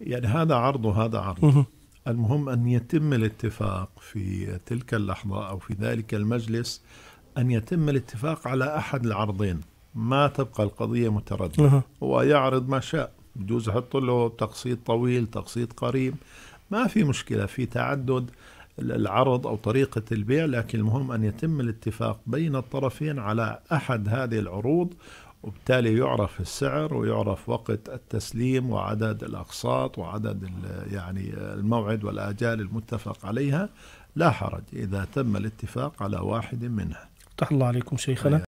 يعني هذا عرض وهذا عرض المهم أن يتم الاتفاق في تلك اللحظة أو في ذلك المجلس أن يتم الاتفاق على أحد العرضين ما تبقى القضية مترددة هو يعرض ما شاء بجوز يحط له تقسيط طويل تقسيط قريب ما في مشكلة في تعدد العرض أو طريقة البيع لكن المهم أن يتم الاتفاق بين الطرفين على أحد هذه العروض وبالتالي يعرف السعر ويعرف وقت التسليم وعدد الاقساط وعدد يعني الموعد والاجال المتفق عليها لا حرج اذا تم الاتفاق على واحد منها. فتح الله عليكم شيخنا.